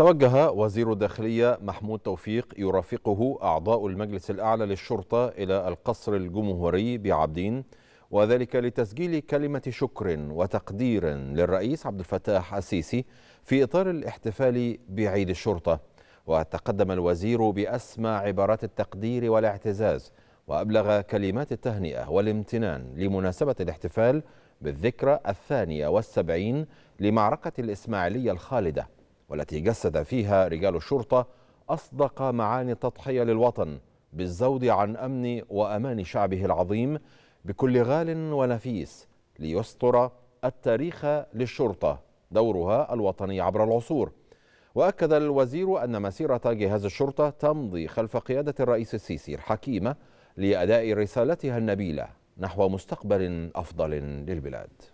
توجه وزير الداخلية محمود توفيق يرافقه أعضاء المجلس الأعلى للشرطة إلى القصر الجمهوري بعابدين وذلك لتسجيل كلمة شكر وتقدير للرئيس عبد الفتاح السيسي في إطار الاحتفال بعيد الشرطة وتقدم الوزير بأسمى عبارات التقدير والاعتزاز وأبلغ كلمات التهنئة والامتنان لمناسبة الاحتفال بالذكرى الثانية والسبعين لمعركة الإسماعيلية الخالدة والتي جسد فيها رجال الشرطة أصدق معاني التضحية للوطن بالزود عن أمن وأمان شعبه العظيم بكل غال ونفيس ليسطر التاريخ للشرطة دورها الوطني عبر العصور وأكد الوزير أن مسيرة جهاز الشرطة تمضي خلف قيادة الرئيس السيسي الحكيمة لأداء رسالتها النبيلة نحو مستقبل أفضل للبلاد